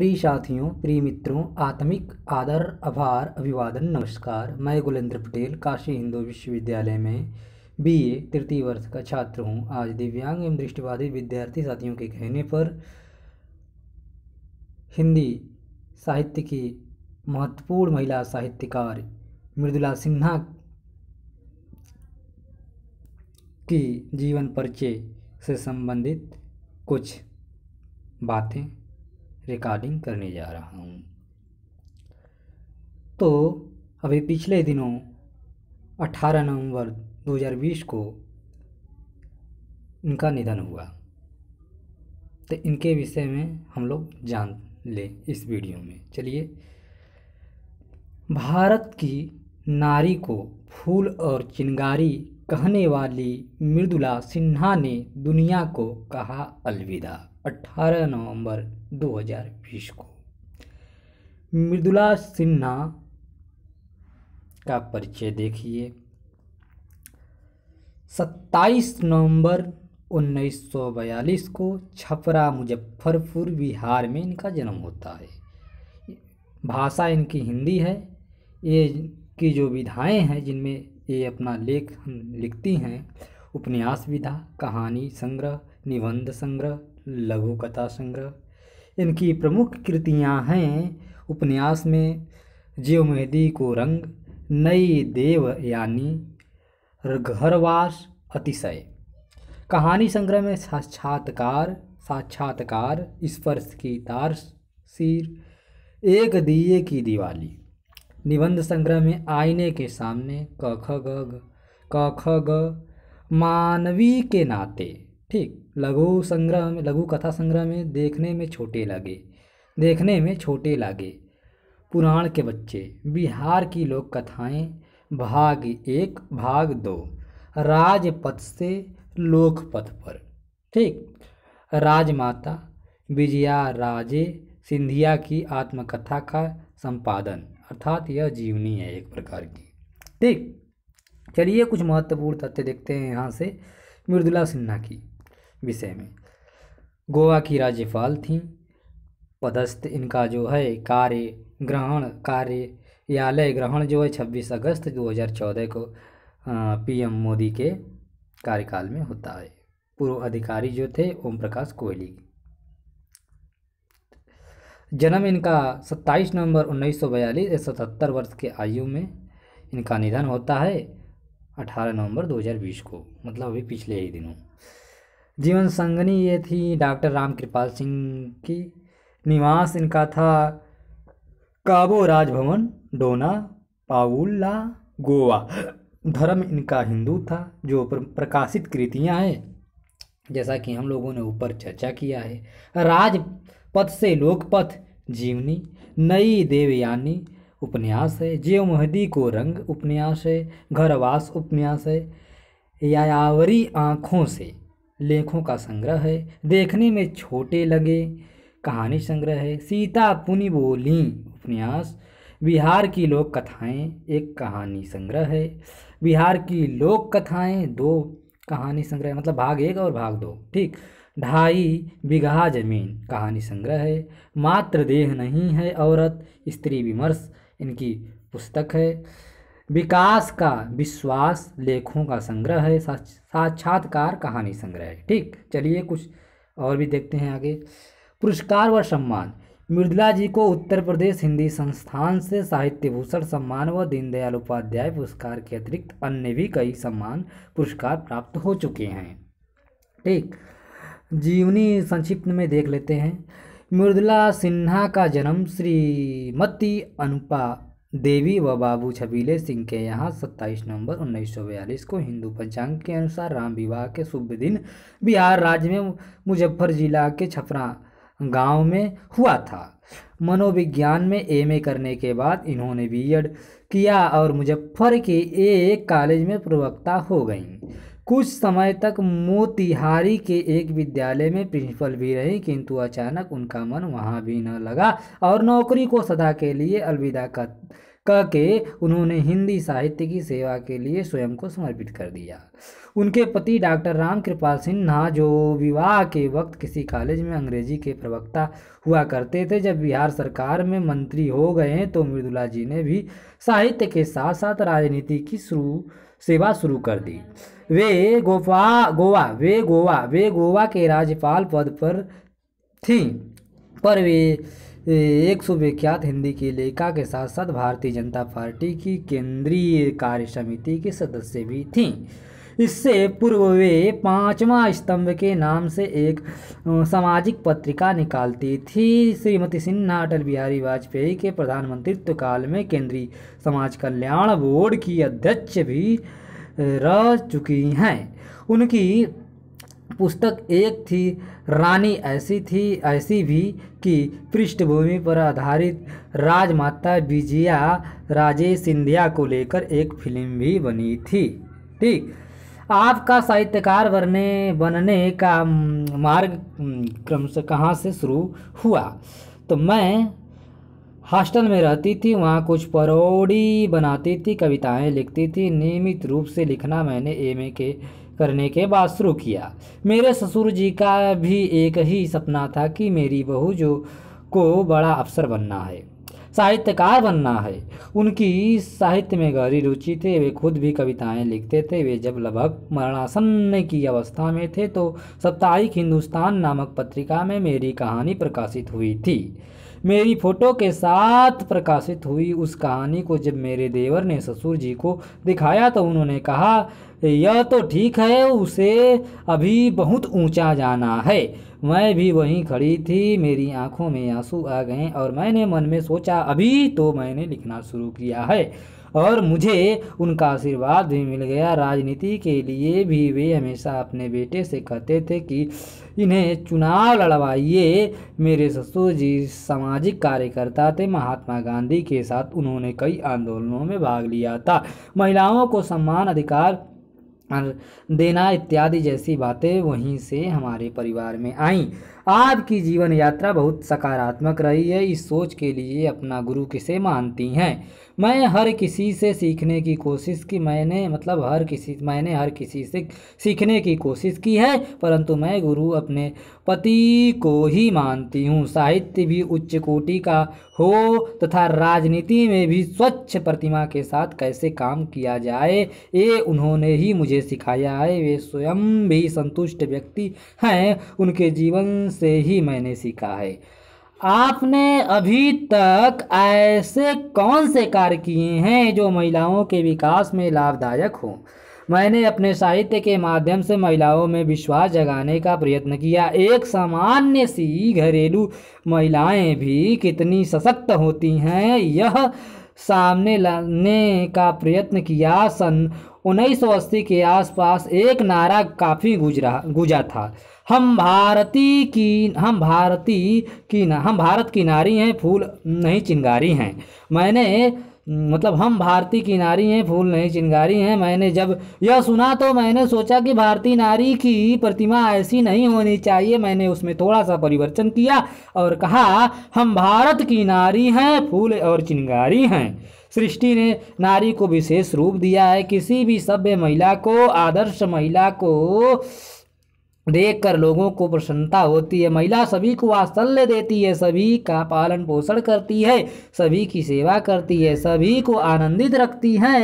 प्रिय साथियों प्रिय मित्रों आत्मिक आदर आभार अभिवादन नमस्कार मैं गुलेंद्र पटेल काशी हिंदू विश्वविद्यालय में बीए तृतीय वर्ष का छात्र हूं आज दिव्यांग एवं दृष्टिबाधित विद्यार्थी साथियों के कहने पर हिंदी साहित्य की महत्वपूर्ण महिला साहित्यकार मृदुला सिन्हा की जीवन परिचय से संबंधित कुछ बातें रिकॉर्डिंग करने जा रहा हूँ तो अभी पिछले दिनों 18 नवंबर 2020 को इनका निधन हुआ तो इनके विषय में हम लोग जान ले इस वीडियो में चलिए भारत की नारी को फूल और चिंगारी कहने वाली मृदुला सिन्हा ने दुनिया को कहा अलविदा 18 नवंबर 2020 को मृदुला सिन्हा का परिचय देखिए 27 नवंबर 1942 को छपरा मुजफ्फरपुर बिहार में इनका जन्म होता है भाषा इनकी हिंदी है ये की जो विधाएं हैं जिनमें ये अपना लेख लिखती हैं उपन्यास विधा कहानी संग्रह निबंध संग्रह लघु कथा संग्रह इनकी प्रमुख कृतियां हैं उपन्यास में जीव मेहदी को रंग नई देव यानी घरवास अतिशय कहानी संग्रह में साक्षात्कार साक्षात्कार स्पर्श की तारसीर एक दिए की दिवाली निबंध संग्रह में आईने के सामने क ख ग क ख ग मानवी के नाते ठीक लघु संग्रह में लघु कथा संग्रह में देखने में छोटे लगे देखने में छोटे लगे पुराण के बच्चे बिहार की लोक कथाएं भाग एक भाग दो राजपथ से लोकपथ पर ठीक राजमाता विजया राजे सिंधिया की आत्मकथा का संपादन अर्थात यह जीवनी है एक प्रकार की ठीक चलिए कुछ महत्वपूर्ण तथ्य देखते हैं यहाँ से मृदुला सिन्हा की विषय में गोवा की राज्यपाल थीं पदस्थ इनका जो है कार्य ग्रहण कार्यालय ग्रहण जो है छब्बीस अगस्त 2014 को पीएम मोदी के कार्यकाल में होता है पूर्व अधिकारी जो थे ओम प्रकाश कोहली जन्म इनका 27 नवंबर 1942 सौ वर्ष के आयु में इनका निधन होता है 18 नवंबर 2020 को मतलब अभी पिछले ही दिनों जीवन संगनी ये थी डॉक्टर राम कृपाल सिंह की निवास इनका था काबो राजभवन डोना पाउला गोवा धर्म इनका हिंदू था जो प्रकाशित कृतियाँ हैं जैसा कि हम लोगों ने ऊपर चर्चा किया है राज पथ से लोकपथ जीवनी नई देवयानी उपन्यास है जीव महदी को रंग उपन्यास है घरवास उपन्यास है यायावरी आँखों से लेखों का संग्रह है देखने में छोटे लगे कहानी संग्रह है सीता पुनि बोली उपन्यास बिहार की लोक कथाएं एक कहानी संग्रह है बिहार की लोक कथाएं दो कहानी संग्रह मतलब भाग एक और भाग दो ठीक ढाई बिघा जमीन कहानी संग्रह है मात्र देह नहीं है औरत स्त्री विमर्श इनकी पुस्तक है विकास का विश्वास लेखों का संग्रह है साक्षात्कार कहानी संग्रह है ठीक चलिए कुछ और भी देखते हैं आगे पुरस्कार व सम्मान मृदला जी को उत्तर प्रदेश हिंदी संस्थान से साहित्य भूषण सम्मान व दीनदयाल उपाध्याय पुरस्कार के अतिरिक्त अन्य भी कई सम्मान पुरस्कार प्राप्त हो चुके हैं ठीक जीवनी संक्षिप्त में देख लेते हैं मृदुला सिन्हा का जन्म श्रीमती अनुपा देवी व बाबू छबीले सिंह के यहाँ 27 नवंबर 1942 को हिंदू पंचांग के अनुसार राम विवाह के शुभ दिन बिहार राज्य में मुजफ्फर जिला के छपरा गांव में हुआ था मनोविज्ञान में एमए करने के बाद इन्होंने बीएड किया और मुजफ्फर के एक कॉलेज में प्रवक्ता हो गईं कुछ समय तक मोतिहारी के एक विद्यालय में प्रिंसिपल भी रहे किंतु अचानक उनका मन वहाँ भी न लगा और नौकरी को सदा के लिए अलविदा कह के उन्होंने हिंदी साहित्य की सेवा के लिए स्वयं को समर्पित कर दिया उनके पति डॉक्टर राम कृपाल सिन्हा जो विवाह के वक्त किसी कॉलेज में अंग्रेजी के प्रवक्ता हुआ करते थे जब बिहार सरकार में मंत्री हो गए तो मृदुला जी ने भी साहित्य के साथ साथ राजनीति की शुरू सेवा शुरू कर दी वे गोवा गोवा वे गोवा वे गोवा के राज्यपाल पद पर थी पर वे एक सुविख्यात हिंदी की लेखा के साथ साथ भारतीय जनता पार्टी की केंद्रीय कार्य समिति की सदस्य भी थीं इससे पूर्व वे पांचवा स्तंभ के नाम से एक सामाजिक पत्रिका निकालती थी श्रीमती सिन्हा अटल बिहारी वाजपेयी के प्रधानमंत्रित्व काल में केंद्रीय समाज कल्याण बोर्ड की अध्यक्ष भी रह चुकी हैं उनकी पुस्तक एक थी रानी ऐसी थी ऐसी भी कि पृष्ठभूमि पर आधारित राजमाता विजया राजे सिंधिया को लेकर एक फिल्म भी बनी थी ठीक आपका साहित्यकार बनने बनने का मार्ग क्रम से कहाँ से शुरू हुआ तो मैं हॉस्टल में रहती थी वहाँ कुछ परोड़ी बनाती थी कविताएं लिखती थी नियमित रूप से लिखना मैंने एम के करने के बाद शुरू किया मेरे ससुर जी का भी एक ही सपना था कि मेरी बहू जो को बड़ा अफसर बनना है साहित्यकार बनना है उनकी साहित्य में गहरी रुचि थी वे खुद भी कविताएं लिखते थे वे जब लगभग मरणासन्न की अवस्था में थे तो साप्ताहिक हिंदुस्तान नामक पत्रिका में मेरी कहानी प्रकाशित हुई थी मेरी फ़ोटो के साथ प्रकाशित हुई उस कहानी को जब मेरे देवर ने ससुर जी को दिखाया तो उन्होंने कहा यह तो ठीक है उसे अभी बहुत ऊंचा जाना है मैं भी वहीं खड़ी थी मेरी आंखों में आंसू आ गए और मैंने मन में सोचा अभी तो मैंने लिखना शुरू किया है और मुझे उनका आशीर्वाद भी मिल गया राजनीति के लिए भी वे हमेशा अपने बेटे से कहते थे कि इन्हें चुनाव लड़वाइए मेरे ससुर जी सामाजिक कार्यकर्ता थे महात्मा गांधी के साथ उन्होंने कई आंदोलनों में भाग लिया था महिलाओं को सम्मान अधिकार देना इत्यादि जैसी बातें वहीं से हमारे परिवार में आईं आपकी जीवन यात्रा बहुत सकारात्मक रही है इस सोच के लिए अपना गुरु किसे मानती हैं मैं हर किसी से सीखने की कोशिश की मैंने मतलब हर किसी मैंने हर किसी से सीखने की कोशिश की है परंतु मैं गुरु अपने पति को ही मानती हूँ साहित्य भी उच्च कोटि का हो तथा राजनीति में भी स्वच्छ प्रतिमा के साथ कैसे काम किया जाए ये उन्होंने ही मुझे सिखाया है वे स्वयं भी संतुष्ट व्यक्ति हैं उनके जीवन से ही मैंने सीखा है आपने अभी तक ऐसे कौन से कार्य किए हैं जो महिलाओं के विकास में लाभदायक हों मैंने अपने साहित्य के माध्यम से महिलाओं में विश्वास जगाने का प्रयत्न किया एक सामान्य सी घरेलू महिलाएं भी कितनी सशक्त होती हैं यह सामने लाने का प्रयत्न किया सन उन्नीस के आसपास एक नारा काफ़ी गुजरा गुजा था हम भारती की हम भारती की ना हम भारत की नारी हैं फूल नहीं चिंगारी हैं मैंने मतलब हम भारती की नारी हैं फूल नहीं चिंगारी हैं मैंने जब यह सुना तो मैंने सोचा कि भारतीय नारी की प्रतिमा ऐसी नहीं होनी चाहिए मैंने उसमें थोड़ा सा परिवर्तन किया और कहा हम भारत की नारी हैं फूल और चिंगारी हैं सृष्टि ने नारी को विशेष रूप दिया है किसी भी सभ्य महिला को आदर्श महिला को देख कर लोगों को प्रसन्नता होती है महिला सभी को वात्सल्य देती है सभी का पालन पोषण करती है सभी की सेवा करती है सभी को आनंदित रखती है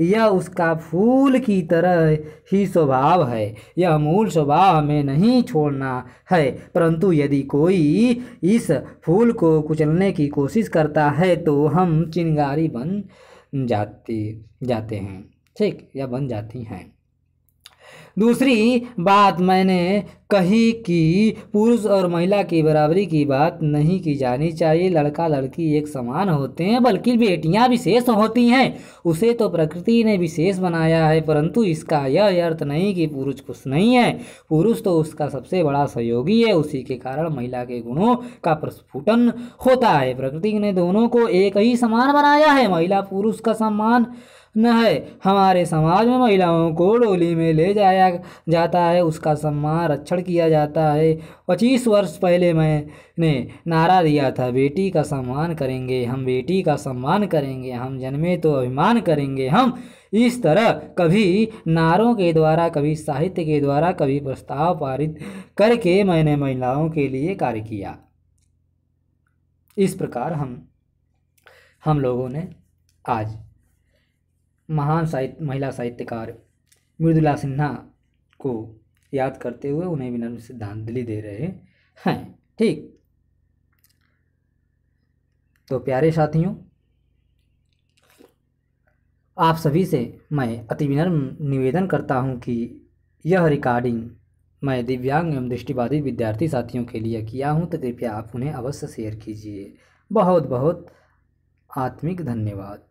यह उसका फूल की तरह ही स्वभाव है यह मूल स्वभाव हमें नहीं छोड़ना है परंतु यदि कोई इस फूल को कुचलने की कोशिश करता है तो हम चिंगारी बन जाती जाते हैं ठीक या बन जाती हैं दूसरी बात मैंने कही कि पुरुष और महिला की बराबरी की बात नहीं की जानी चाहिए लड़का लड़की एक समान होते हैं बल्कि बेटियां विशेष होती हैं उसे तो प्रकृति ने विशेष बनाया है परंतु इसका यह अर्थ नहीं कि पुरुष कुछ नहीं है पुरुष तो उसका सबसे बड़ा सहयोगी है उसी के कारण महिला के गुणों का प्रस्फुटन होता है प्रकृति ने दोनों को एक ही समान बनाया है महिला पुरुष का सम्मान न है हमारे समाज में महिलाओं को डोली में ले जाया जाता है उसका सम्मान रक्षण किया जाता है पच्चीस वर्ष पहले मैंने नारा दिया था बेटी का सम्मान करेंगे हम बेटी का सम्मान करेंगे हम जन्मे तो अभिमान करेंगे हम इस तरह कभी नारों के द्वारा कभी साहित्य के द्वारा कभी प्रस्ताव पारित करके मैंने महिलाओं के लिए कार्य किया इस प्रकार हम हम लोगों ने आज महान साहित्य महिला साहित्यकार मृदुला सिन्हा को याद करते हुए उन्हें विनम्र श्रद्धांजलि दे रहे हैं ठीक तो प्यारे साथियों आप सभी से मैं अति विनम्र निवेदन करता हूं कि यह रिकॉर्डिंग मैं दिव्यांग एवं दृष्टिबाधित विद्यार्थी साथियों के लिए किया हूं तो कृपया आप उन्हें अवश्य शेयर कीजिए बहुत बहुत आत्मिक धन्यवाद